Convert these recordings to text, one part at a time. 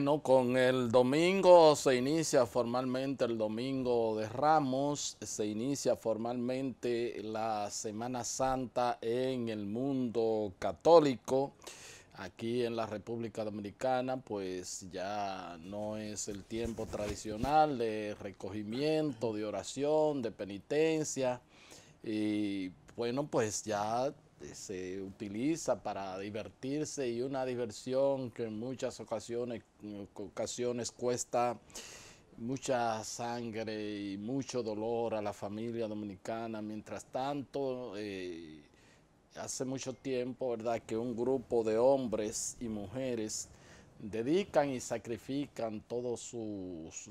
Bueno, con el domingo se inicia formalmente el domingo de Ramos, se inicia formalmente la Semana Santa en el mundo católico. Aquí en la República Dominicana, pues ya no es el tiempo tradicional de recogimiento, de oración, de penitencia. Y bueno, pues ya se utiliza para divertirse y una diversión que en muchas ocasiones, ocasiones cuesta mucha sangre y mucho dolor a la familia dominicana. Mientras tanto, eh, hace mucho tiempo, ¿verdad?, que un grupo de hombres y mujeres dedican y sacrifican todo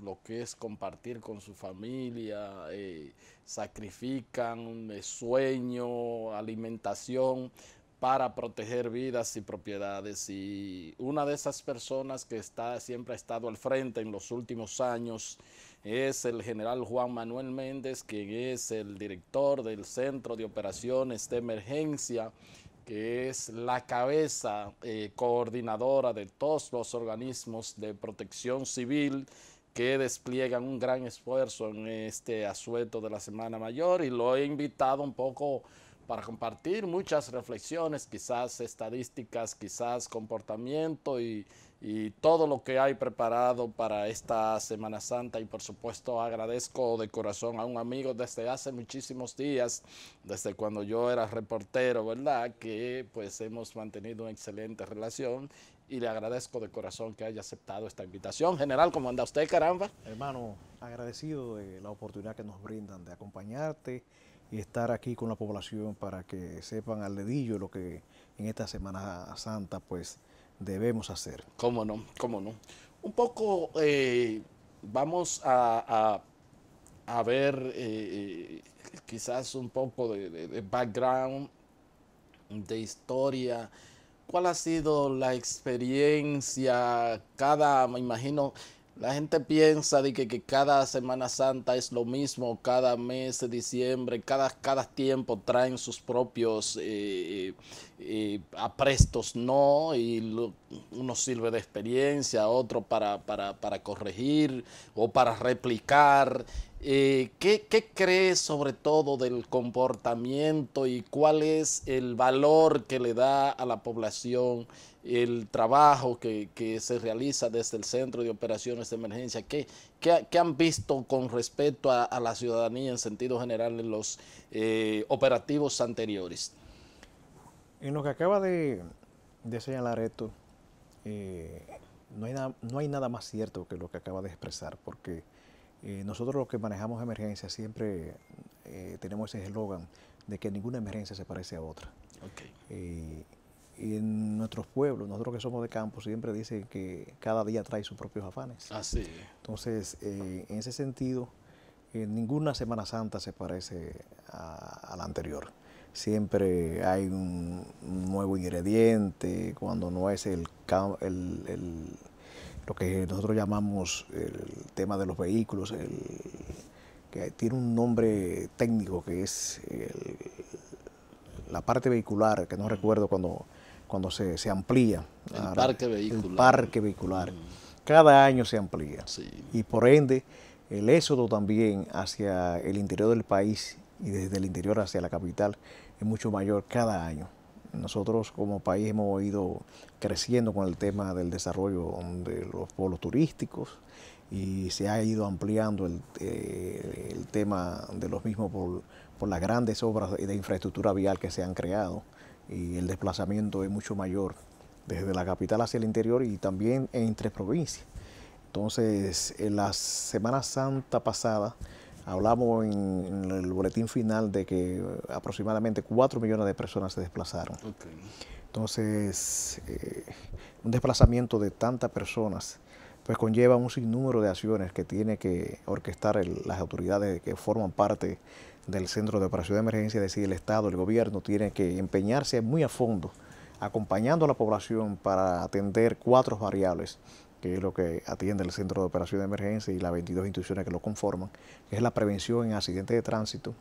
lo que es compartir con su familia, eh, sacrifican eh, sueño, alimentación para proteger vidas y propiedades. Y una de esas personas que está, siempre ha estado al frente en los últimos años es el general Juan Manuel Méndez, quien es el director del Centro de Operaciones de Emergencia que es la cabeza eh, coordinadora de todos los organismos de protección civil que despliegan un gran esfuerzo en este asueto de la Semana Mayor y lo he invitado un poco para compartir muchas reflexiones, quizás estadísticas, quizás comportamiento y y todo lo que hay preparado para esta Semana Santa. Y por supuesto agradezco de corazón a un amigo desde hace muchísimos días, desde cuando yo era reportero, ¿verdad? Que pues hemos mantenido una excelente relación y le agradezco de corazón que haya aceptado esta invitación. General, ¿cómo anda usted, caramba? Hermano, agradecido de la oportunidad que nos brindan de acompañarte y estar aquí con la población para que sepan al dedillo lo que en esta Semana Santa pues debemos hacer. ¿Cómo no? ¿Cómo no? Un poco eh, vamos a, ver eh, eh, quizás un poco de, de background, de historia. ¿Cuál ha sido la experiencia? Cada, me imagino, la gente piensa de que, que, cada Semana Santa es lo mismo, cada mes de diciembre, cada, cada tiempo traen sus propios eh, eh, eh, aprestos, ¿no? Y uno sirve de experiencia, otro para, para, para corregir o para replicar. Eh, ¿qué, crees sobre todo del comportamiento y cuál es el valor que le da a la población el trabajo que, se realiza desde el Centro de Operaciones de Emergencia? ¿Qué, han visto con respecto a, la ciudadanía en sentido general en los eh, operativos anteriores? En lo que acaba de, señalar esto, eh, no hay nada más cierto que lo que acaba de expresar, porque eh, nosotros los que manejamos emergencias siempre eh, tenemos ese eslogan de que ninguna emergencia se parece a otra. Eh, y en nuestros pueblos, nosotros que somos de campo, siempre dicen que cada día trae sus propios afanes. Así. Ah, Entonces, en ese sentido, ninguna Semana Santa se parece a, la anterior. Siempre hay un, nuevo ingrediente, cuando no es el, el, el lo que nosotros llamamos el tema de los vehículos, el, que tiene un nombre técnico que es la parte vehicular, que no mm. recuerdo cuando, cuando se, amplía. El parque vehicular. El parque vehicular. Cada año se amplía. Y por ende, el éxodo también hacia el interior del país y desde el interior hacia la capital es mucho mayor cada año. Nosotros como país hemos ido creciendo con el tema del desarrollo um, de los polos turísticos y se ha ido ampliando eh, el, tema de los mismos por, por, las grandes obras de infraestructura vial que se han creado y el desplazamiento es mucho mayor desde la capital hacia el interior y también entre provincias. Entonces, en la Semana Santa pasada, Hablamos en, el boletín final de que eh, aproximadamente 4 millones de personas se desplazaron. Entonces, eh, un desplazamiento de tantas personas, pues conlleva un sinnúmero de acciones que tiene que orquestar las autoridades que forman parte del Centro de Operación de Emergencia, es decir, el Estado, el gobierno, tiene que empeñarse muy a fondo acompañando a la población para atender cuatro variables que es lo que atiende el Centro de Operación de Emergencia y las 22 instituciones que lo conforman, que es la prevención en accidentes de tránsito,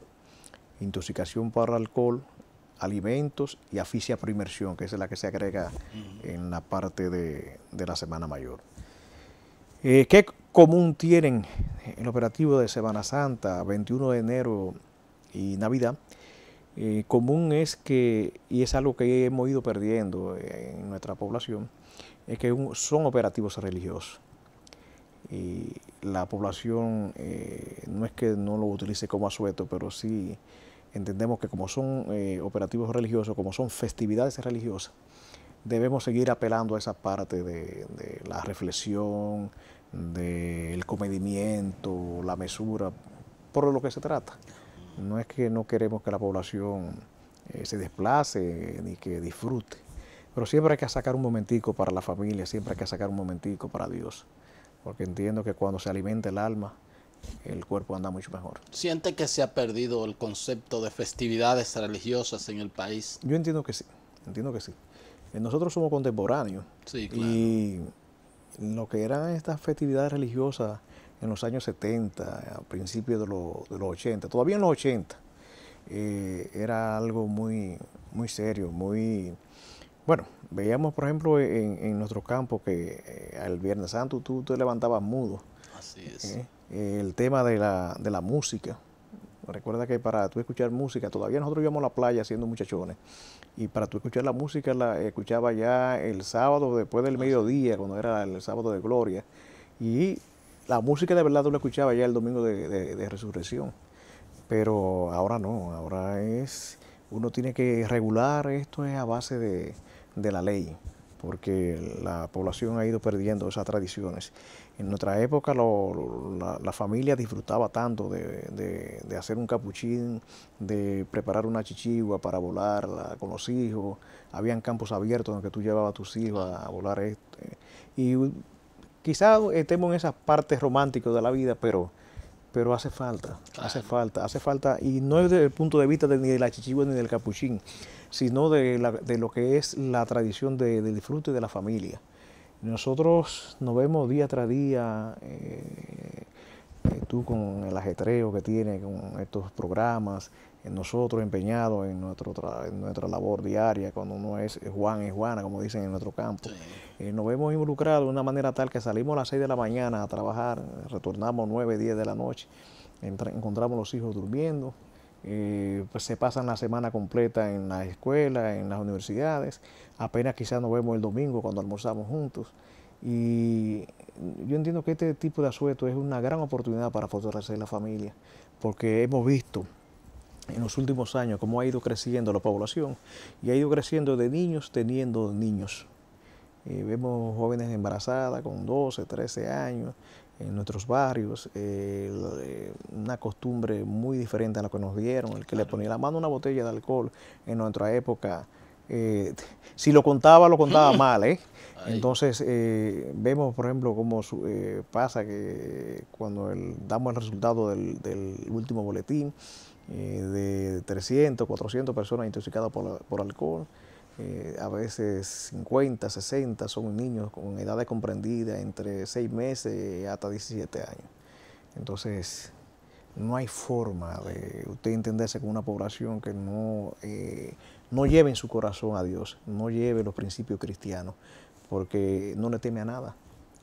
intoxicación por alcohol, alimentos y asfixia por inmersión, que es la que se agrega en la parte de, la Semana Mayor. Eh, ¿Qué común tienen el operativo de Semana Santa, 21 de enero y Navidad? Eh, común es que, y es algo que hemos ido perdiendo en nuestra población, es que son operativos religiosos. Y la población eh, no es que no lo utilice como asueto, pero sí entendemos que como son eh, operativos religiosos, como son festividades religiosas, debemos seguir apelando a esa parte de, la reflexión, del comedimiento, la mesura, por lo que se trata. No es que no queremos que la población eh, se desplace ni que disfrute pero siempre hay que sacar un momentico para la familia, siempre hay que sacar un momentico para Dios. Porque entiendo que cuando se alimenta el alma, el cuerpo anda mucho mejor. ¿Siente que se ha perdido el concepto de festividades religiosas en el país? Yo entiendo que sí, entiendo que sí. Eh, nosotros somos contemporáneos. Y lo que eran estas festividades religiosas en los años 70, a principios de, los 80, todavía en los 80, eh, era algo muy, muy serio, muy bueno, veíamos por ejemplo en, nuestro campo que eh, al Viernes Santo tú te levantabas mudo. Así es. Eh, eh, el tema de la, de la música. Recuerda que para tú escuchar música, todavía nosotros íbamos a la playa siendo muchachones, y para tú escuchar la música la escuchaba ya el sábado después del ah, mediodía, cuando era el sábado de gloria, y la música de verdad tú la escuchabas ya el domingo de, de resurrección. Pero ahora no, ahora es, uno tiene que regular, esto es a base de, de la ley, porque la población ha ido perdiendo esas tradiciones. En nuestra época la, familia disfrutaba tanto de, hacer un capuchín, de preparar una chichigua para volar con los hijos, habían campos abiertos donde tú llevabas a tus hijos a volar este, Y quizás estemos en esas partes románticas de la vida, pero pero hace falta, hace falta, hace falta, y no desde el punto de vista de, ni del achichivo ni del capuchín, sino de, la, de, lo que es la tradición de, del disfrute de la familia. Nosotros nos vemos día tras día, eh, eh, tú con el ajetreo que tienes, con estos programas, nosotros empeñados en, nuestro nuestra labor diaria, cuando uno es Juan y Juana, como dicen en nuestro campo, eh, nos vemos involucrados de una manera tal que salimos a las 6 de la mañana a trabajar, retornamos 9, 10 de la noche, encontramos los hijos durmiendo, eh, pues se pasan la semana completa en las escuelas, en las universidades, apenas quizás nos vemos el domingo cuando almorzamos juntos. Y yo entiendo que este tipo de asueto es una gran oportunidad para fortalecer la familia, porque hemos visto en los últimos años, cómo ha ido creciendo la población y ha ido creciendo de niños teniendo niños. Eh, vemos jóvenes embarazadas con 12, 13 años en nuestros barrios, eh, eh, una costumbre muy diferente a la que nos dieron, el que le ponía la mano una botella de alcohol en nuestra época. si lo contaba, lo contaba mal, ¿eh? Entonces, vemos, por ejemplo, cómo pasa que cuando damos el resultado del último boletín, eh, de 300, 400 personas intoxicadas por, alcohol. Eh, a veces 50, 60 son niños con edades comprendidas entre 6 meses hasta 17 años. Entonces, no hay forma de usted entenderse con una población que no, eh, no lleve en su corazón a Dios, no lleve los principios cristianos, porque no le teme a nada.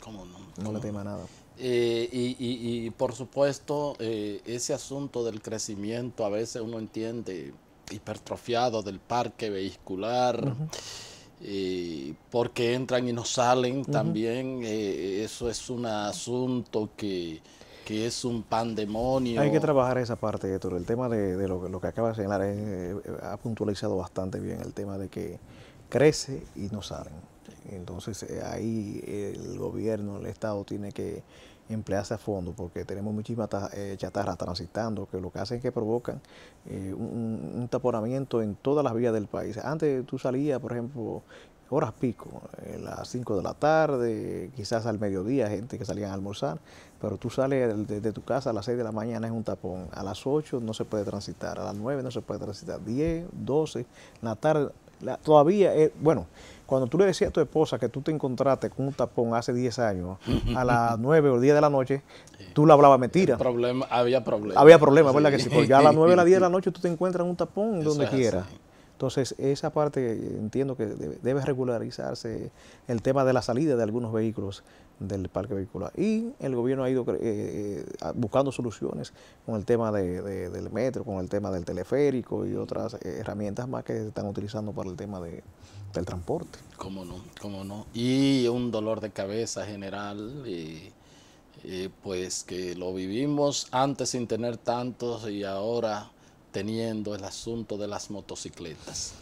¿Cómo no? No le teme a nada. Eh, y, por supuesto, eh, ese asunto del crecimiento, a veces uno entiende hipertrofiado del parque vehicular, eh, porque entran y no salen también, eso es un asunto que, es un pandemonio. Hay que trabajar esa parte, Héctor. El tema de, lo, que acaba de señalar ha puntualizado bastante bien el tema de que crece y no salen entonces eh, ahí el gobierno, el Estado tiene que emplearse a fondo porque tenemos muchísimas eh, chatarras transitando que lo que hacen es que provocan eh, un, taponamiento en todas las vías del país. Antes tú salías, por ejemplo, horas pico, a las 5 de la tarde, quizás al mediodía, gente que salía a almorzar, pero tú sales desde tu casa a las 6 de la mañana es un tapón, a las 8 no se puede transitar, a las 9 no se puede transitar, 10, 12, la tarde, todavía, es, bueno, cuando tú le decías a tu esposa que tú te encontraste con un tapón hace 10 años, a las 9 o 10 de la noche, tú le hablabas mentira. había problemas. Había problemas, ¿verdad que Porque ya a las 9 o las 10 de la noche tú te encuentras en un tapón donde quieras. Entonces, esa parte entiendo que debe regularizarse el tema de la salida de algunos vehículos del parque vehicular. Y el gobierno ha ido eh, eh, buscando soluciones con el tema del metro, con el tema del teleférico y otras herramientas más que se están utilizando para el tema del transporte. Cómo no, cómo no. Y un dolor de cabeza general, pues que lo vivimos antes sin tener tantos y ahora teniendo el asunto de las motocicletas.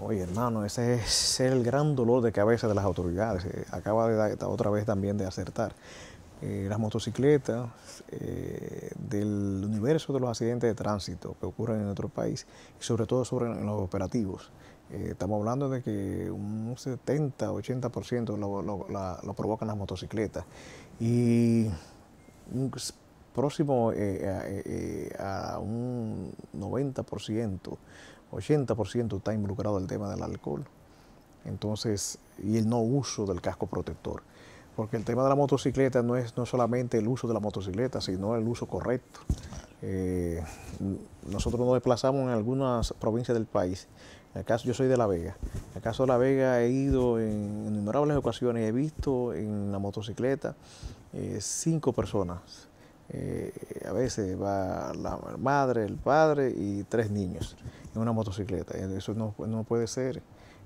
Oye, hermano, ese es el gran dolor de cabeza de las autoridades. Eh, acaba de otra vez también de acertar. Eh, las motocicletas eh, del universo de los accidentes de tránsito que ocurren en nuestro país y sobre todo sobre los operativos. estamos hablando de que un 70-80% lo, provocan las motocicletas. Y próximo eh, eh, eh, a, un 90%, 80% está involucrado el tema del alcohol. Entonces, y el no uso del casco protector. Porque el tema de la motocicleta no es no solamente el uso de la motocicleta, sino el uso correcto. nosotros nos desplazamos en algunas provincias del país. En caso, yo soy de La Vega. En el caso de La Vega he ido en innumerables ocasiones, he visto en la motocicleta cinco personas eh, a veces va la madre, el padre y tres niños en una motocicleta. Eh, eso no, puede ser.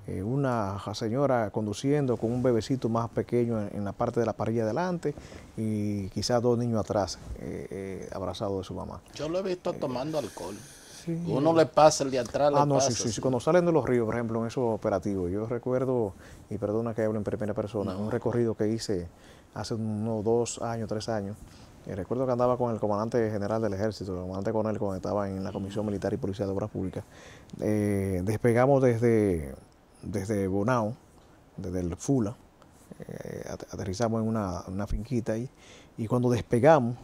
Eh, una señora conduciendo con un bebecito más pequeño en, la parte de la parrilla delante y quizás dos niños atrás, eh, abrazados de su mamá. Yo lo he visto tomando alcohol. Uno le pasa el de atrás. Ah, no, sí, sí, Cuando salen de los ríos, por ejemplo, en esos operativos, yo recuerdo, y perdona que hablo en primera persona, un recorrido que hice hace unos dos años, tres años, recuerdo que andaba con el comandante general del ejército, el comandante coronel, cuando estaba en la Comisión Militar y Policía de Obras Públicas. Eh, despegamos desde, desde Bonao, desde el Fula, eh, aterrizamos en una, finquita ahí, y cuando despegamos,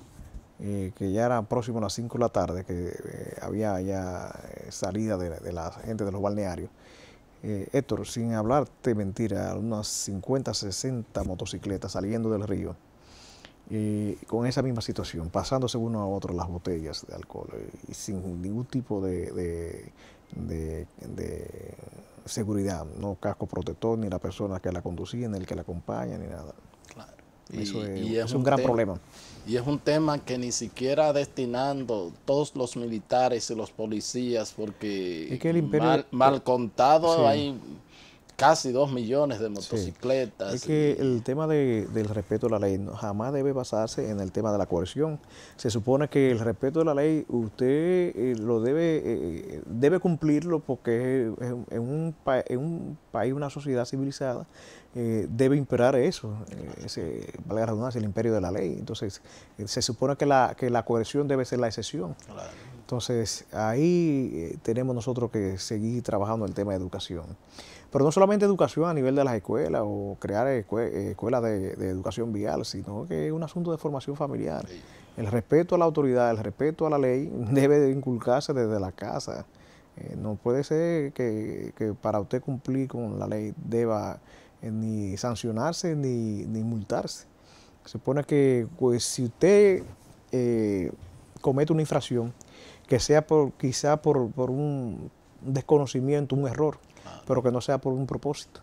eh, que ya era próximo a las 5 de la tarde, que había ya salida de, de, la gente de los balnearios, Héctor, sin hablarte mentira, unas 50, 60 motocicletas saliendo del río y eh, con esa misma situación, pasándose uno a otro las botellas de alcohol eh, y sin ningún tipo de, seguridad, no casco protector, ni la persona que la conducía, ni el que la acompaña, ni nada. Claro. Eso y, es, un, gran problema. Y es un tema que ni siquiera destinando todos los militares y los policías, porque mal, contado hay casi dos millones de motocicletas. Es que el tema de, del respeto a la ley jamás debe basarse en el tema de la coerción. Se supone que el respeto a la ley usted eh, lo debe eh, eh, debe cumplirlo porque en, un, en un país, una sociedad civilizada, debe imperar eso, ese, el imperio de la ley. Entonces, se supone que la, que la coerción debe ser la excepción. Claro. Entonces, ahí eh, tenemos nosotros que seguir trabajando el tema de educación. Pero no solamente educación a nivel de las escuelas o crear eh, escuelas de, educación vial, sino que es un asunto de formación familiar. El respeto a la autoridad, el respeto a la ley debe de inculcarse desde la casa. Eh, no puede ser que, para usted cumplir con la ley deba ni sancionarse ni, multarse. Se supone que pues, si usted comete una infracción, que sea por, quizá por, un desconocimiento, un error, pero que no sea por un propósito.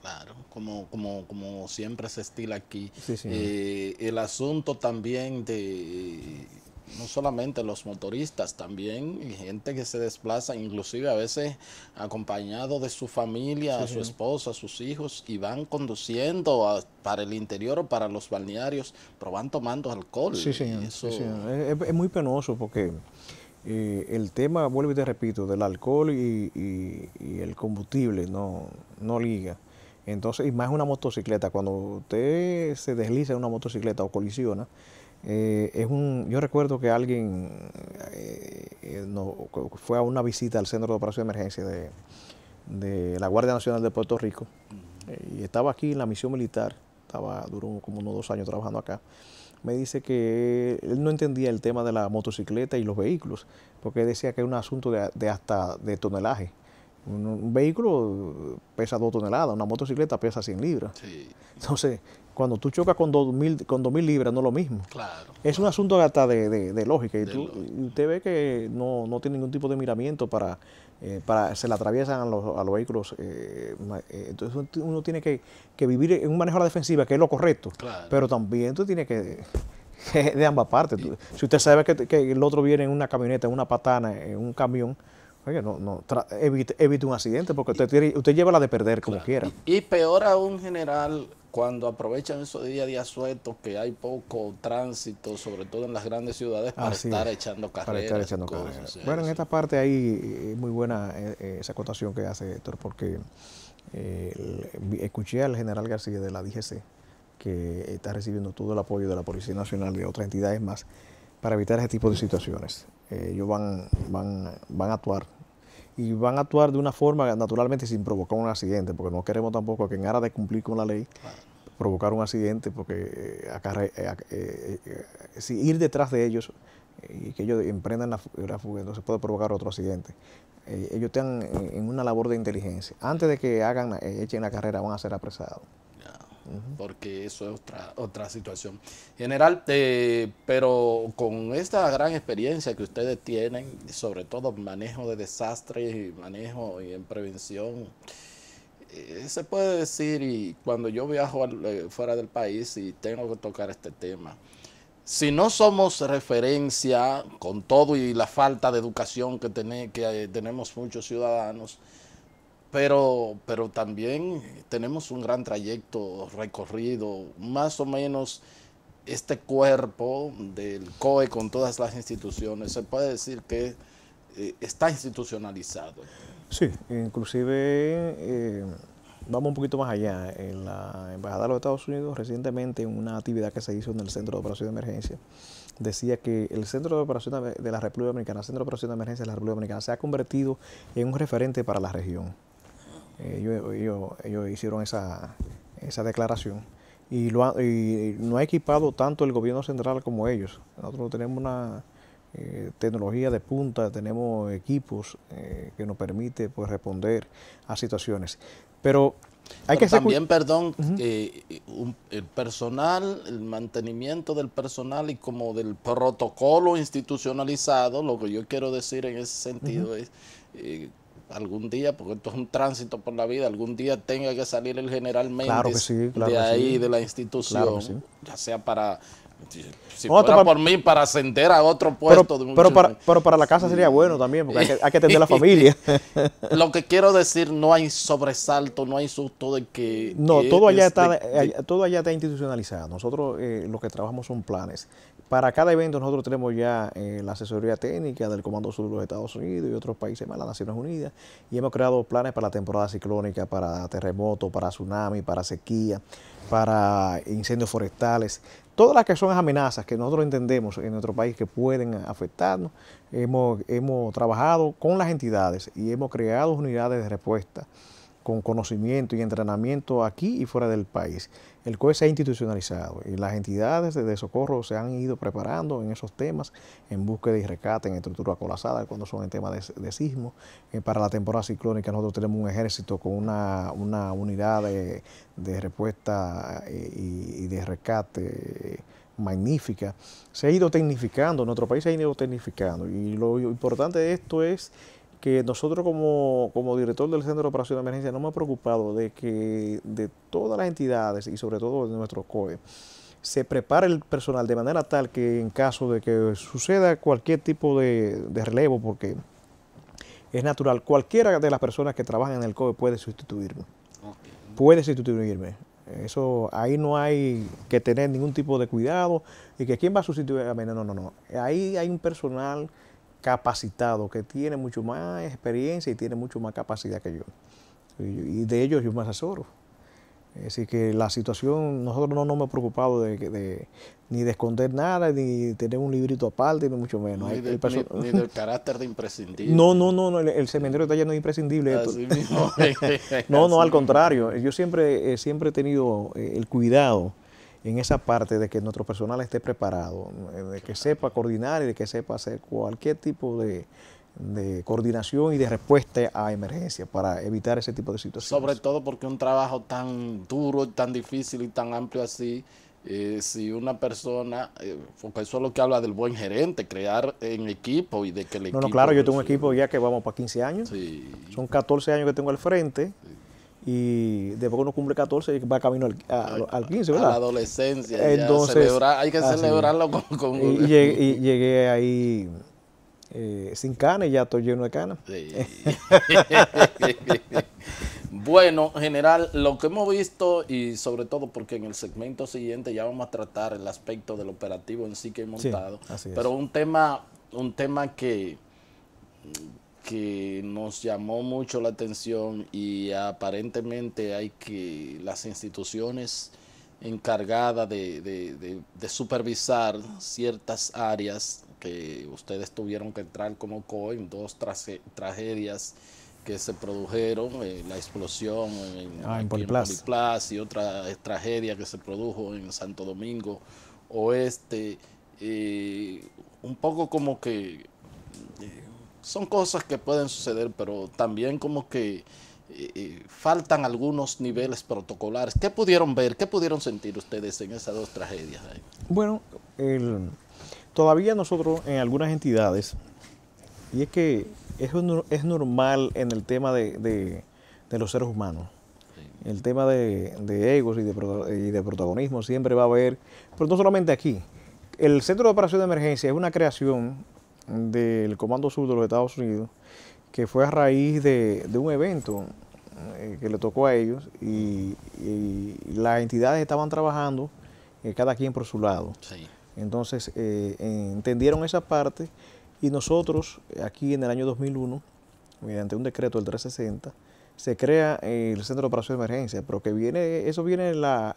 Claro, como, como, como siempre se estila aquí. Eh, el asunto también de no solamente los motoristas, también gente que se desplaza, inclusive a veces acompañado de su familia, a su esposa, sus hijos, y van conduciendo para el interior o para los balnearios, pero van tomando alcohol. Sí, señor. Sí, es, muy penoso porque eh, el tema, vuelvo y te repito, del alcohol y, el combustible no, no liga. Entonces, y más una motocicleta, cuando usted se desliza en una motocicleta o colisiona, eh, es un, yo recuerdo que alguien eh, no, fue a una visita al Centro de Operación de Emergencia de, de la Guardia Nacional de Puerto Rico y estaba aquí en la misión militar, estaba, duró como unos dos años trabajando acá me dice que él no entendía el tema de la motocicleta y los vehículos, porque decía que era un asunto de, hasta de tonelaje. Un, vehículo pesa 2 toneladas, una motocicleta pesa 100 libras. Entonces, cuando tú chocas con 2.000 con mil libras no es lo mismo. Claro. Es un asunto hasta de, lógica. Y, tú, usted ve que no, tiene ningún tipo de miramiento para... Eh, para se le atraviesan a los, vehículos. Eh, eh, entonces uno tiene que, vivir en un manejo a la defensiva, que es lo correcto. Claro. Pero también tú tienes que... de ambas partes. Si usted sabe que, el otro viene en una camioneta, en una patana, en un camión, no, evite, un accidente porque usted, usted lleva la de perder como quiera. Y, y peor aún, general, cuando aprovechan esos días de asueto que hay poco tránsito, sobre todo en las grandes ciudades, para estar echando carreras. estar echando bueno, en esta parte ahí es eh, muy buena eh, eh, esa acotación que hace Héctor, porque escuché al general García de la DGC, que está recibiendo todo el apoyo de la Policía Nacional y de otras entidades más, para evitar ese tipo de situaciones. ellos van, van, van a actuar y van a actuar de una forma naturalmente sin provocar un accidente, porque no queremos tampoco que en aras de cumplir con la ley provocar un accidente, porque eh, eh, eh, ir detrás de ellos y que ellos emprendan la, la fuga, entonces puede provocar otro accidente. ellos están en, una labor de inteligencia. Antes de que hagan, echen la carrera, van a ser apresados porque eso es otra, otra situación. General, eh, pero con esta gran experiencia que ustedes tienen, sobre todo manejo de desastres y manejo y en prevención, eh, se puede decir, y cuando yo viajo eh, fuera del país y tengo que tocar este tema, si no somos referencia con todo y la falta de educación que, que eh, tenemos muchos ciudadanos, pero, pero también tenemos un gran trayecto recorrido, más o menos este cuerpo del COE con todas las instituciones, se puede decir que eh, está institucionalizado. Sí, inclusive eh, vamos un poquito más allá. En la Embajada de los Estados Unidos recientemente en una actividad que se hizo en el Centro de Operación de Emergencia, decía que el Centro de Operación de la República Dominicana, Centro de Operación de Emergencia de la República Dominicana, se ha convertido en un referente para la región. Ellos, ellos, ellos hicieron esa, declaración. Y, lo y no ha equipado tanto el gobierno central como ellos. Nosotros tenemos una eh, tecnología de punta, tenemos equipos eh, que nos permite pues, responder a situaciones. Pero hay que también, perdón, eh, el personal, el mantenimiento del personal y como del protocolo institucionalizado, lo que yo quiero decir en ese sentido es algún día, porque esto es un tránsito por la vida, algún día tenga que salir el general Méndez de ahí, de la institución, ya sea para si por mí para ascender a otro puesto. Pero, de pero, para, pero, para, la casa sería bueno también, porque hay que, hay atender a la familia. Lo que quiero decir, no hay sobresalto, no hay susto de que... No, eh, todo, allá está, todo allá está institucionalizado. Nosotros eh, lo que trabajamos son planes. Para cada evento nosotros tenemos ya eh, la asesoría técnica del Comando Sur de los Estados Unidos y otros países más, las Naciones Unidas, y hemos creado planes para la temporada ciclónica, para terremotos, para tsunami, para sequía, para incendios forestales todas las que son amenazas que nosotros entendemos en nuestro país que pueden afectarnos, hemos, trabajado con las entidades y hemos creado unidades de respuesta con conocimiento y entrenamiento aquí y fuera del país. El COE se ha institucionalizado y las entidades de socorro se han ido preparando en esos temas, en búsqueda y rescate, en estructura colapsada, cuando son en temas de, sismo. Eh, para la temporada ciclónica nosotros tenemos un ejército con una, unidad de, respuesta eh, y, y, de rescate eh, magnífica. Se ha ido tecnificando, nuestro país se ha ido tecnificando y lo importante de esto es que nosotros como, director del Centro de Operación de Emergencia no me ha preocupado de que de todas las entidades y sobre todo de nuestro COE se prepare el personal de manera tal que en caso de que suceda cualquier tipo de, relevo, porque es natural, cualquiera de las personas que trabajan en el COE puede sustituirme. Puede sustituirme. Eso ahí no hay que tener ningún tipo de cuidado y que quién va a sustituir a No, no, no. Ahí hay un personal capacitado, que tiene mucho más experiencia y tiene mucho más capacidad que yo. Y, de ellos yo me asesoro. Así que la situación, nosotros no nos hemos preocupado de, ni de esconder nada, ni tener un librito aparte, ni mucho menos. Ni, del carácter de imprescindible. No, no, no, el, cementerio no lleno no no, no, al contrario. Yo siempre, eh, siempre he tenido eh, el cuidado en esa parte de que nuestro personal esté preparado, eh, de que sepa coordinar y de que sepa hacer cualquier tipo de, coordinación y de respuesta a emergencias para evitar ese tipo de situaciones. Sobre todo porque un trabajo tan duro, tan difícil y tan amplio así, eh, si una persona, eh, porque eso es lo que habla del buen gerente, crear en equipo y de que el no, equipo... No, claro, yo tengo un equipo ya que vamos para 15 años, sí. son 14 años que tengo al frente y después uno cumple 14 y va camino al, 15, ¿verdad? A la adolescencia. Entonces, hay que celebrarlo con... Y, llegué, ahí eh, sin cana y ya estoy lleno de canas. Sí. bueno, general, lo que hemos visto y sobre todo porque en el segmento siguiente ya vamos a tratar el aspecto del operativo en sí que he montado, pero un tema, un tema que que nos llamó mucho la atención y aparentemente hay que las instituciones encargadas de, supervisar ciertas áreas que ustedes tuvieron que entrar como COIN, dos tragedias que se produjeron, eh, la explosión en, ah, Poliplas y otra tragedia que se produjo en Santo Domingo Oeste, eh, un poco como que eh, son cosas que pueden suceder, pero también como que eh, eh, faltan algunos niveles protocolares. ¿Qué pudieron ver, qué pudieron sentir ustedes en esas dos tragedias? Bueno, todavía nosotros en algunas entidades, y es que es, es normal en el tema de, de, los seres humanos, el tema de, egos y y de protagonismo siempre va a haber, pero no solamente aquí, el Centro de Operación de Emergencia es una creación del Comando Sur de los Estados Unidos, que fue a raíz de, un evento eh, que le tocó a ellos y, las entidades estaban trabajando eh, cada quien por su lado. Entonces eh, entendieron esa parte y nosotros aquí en el año 2001, mediante un decreto del 360, se crea el Centro de Operación de Emergencia, pero que viene, eso viene, la,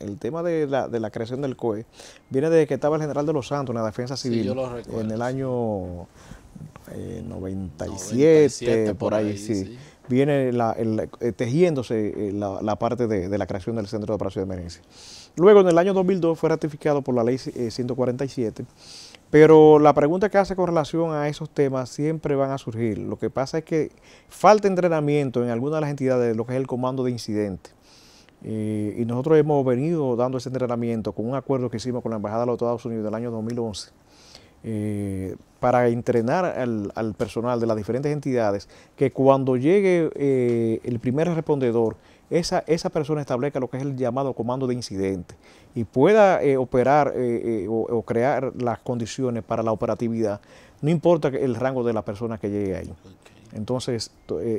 el tema de la, de la, creación del COE, viene de que estaba el general de los Santos en la defensa civil, en el año 97, eh, por, ahí, sí. Viene la, eh, tejiéndose eh, la, parte de, la creación del Centro de Operación de Emergencia. Luego, en el año 2002, fue ratificado por la Ley 147 pero la pregunta que hace con relación a esos temas siempre van a surgir. Lo que pasa es que falta entrenamiento en algunas de las entidades lo que es el comando de incidente. Eh, y nosotros hemos venido dando ese entrenamiento con un acuerdo que hicimos con la Embajada de los Estados Unidos del año 2011 eh, para entrenar al, personal de las diferentes entidades que cuando llegue eh, el primer respondedor esa, persona establezca lo que es el llamado comando de incidente y pueda eh, operar eh, eh, o, crear las condiciones para la operatividad, no importa el rango de la persona que llegue ahí. Entonces,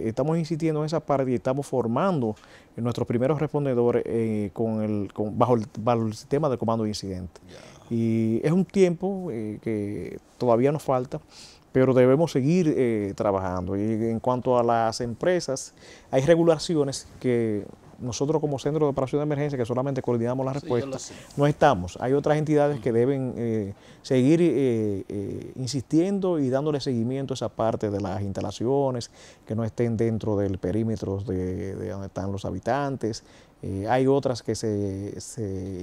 estamos insistiendo en esa parte y estamos formando nuestros primeros respondedores con el, bajo, el, sistema de comando de incidente. Y es un tiempo que todavía nos falta, pero debemos seguir eh, trabajando. Y en cuanto a las empresas, hay regulaciones que nosotros como centro de operación de emergencia, que solamente coordinamos las respuestas, no estamos. Hay otras entidades que mm. deben eh, seguir eh, insistiendo y dándole seguimiento a esa parte de las instalaciones, que no estén dentro del perímetro de, donde están los habitantes. hay otras que se,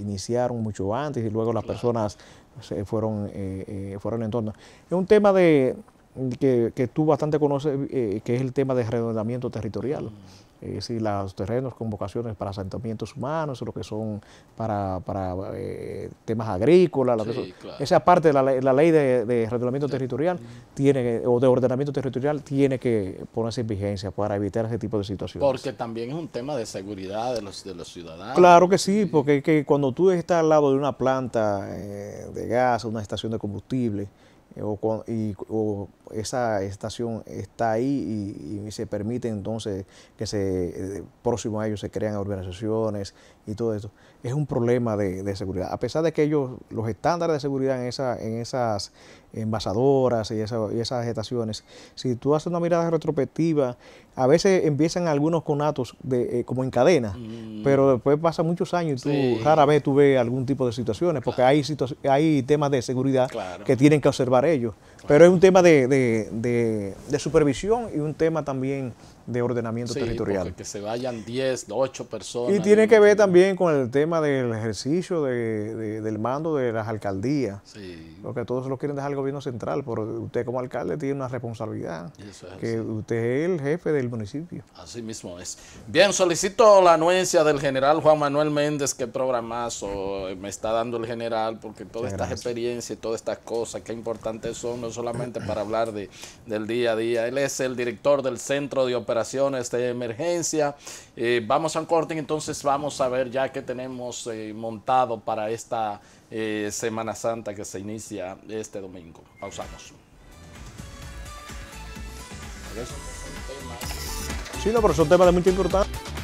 iniciaron mucho antes y luego las personas se fueron, eh, eh, en fueron Es un tema que, tú bastante conoces, eh, que es el tema de redondamiento territorial. Mm es eh, decir, los terrenos con vocaciones para asentamientos humanos, lo que son para, para eh, temas agrícolas, esa parte de la, la ley de, de territorial tiene o de ordenamiento territorial tiene que ponerse en vigencia para evitar ese tipo de situaciones. Porque también es un tema de seguridad de los, de los ciudadanos. Claro que sí, porque que cuando tú estás al lado de una planta eh, de gas, una estación de combustible, o, y, o esa estación está ahí y, se permite entonces que se, eh, próximo a ellos se crean organizaciones y todo eso. Es un problema de, seguridad. A pesar de que ellos, los estándares de seguridad en, esa, en esas envasadoras y, esas estaciones, si tú haces una mirada retrospectiva, a veces empiezan algunos conatos de, eh, como en cadena, mm. pero después pasa muchos años y tú rara vez tú ves algún tipo de situaciones, porque hay, temas de seguridad que tienen que observar ellos. Pero es un tema de, de, supervisión y un tema también de ordenamiento territorial. Que se vayan 10, 8 personas. Y tiene que ver también con el tema del ejercicio del mando de las alcaldías. Sí. Porque todos lo quieren dejar al gobierno central, pero usted como alcalde tiene una responsabilidad. que usted es el jefe del municipio. Así mismo es. Bien, solicito la anuencia del general Juan Manuel Méndez, que programazo me está dando el general, porque todas estas experiencias y todas estas cosas, qué importantes son, no solamente para hablar del día a día. Él es el director del Centro de Operaciones de emergencia. Eh, vamos a un corte, entonces vamos a ver ya que tenemos eh, montado para esta eh, Semana Santa que se inicia este domingo. Pausamos. Sí, no, pero tema de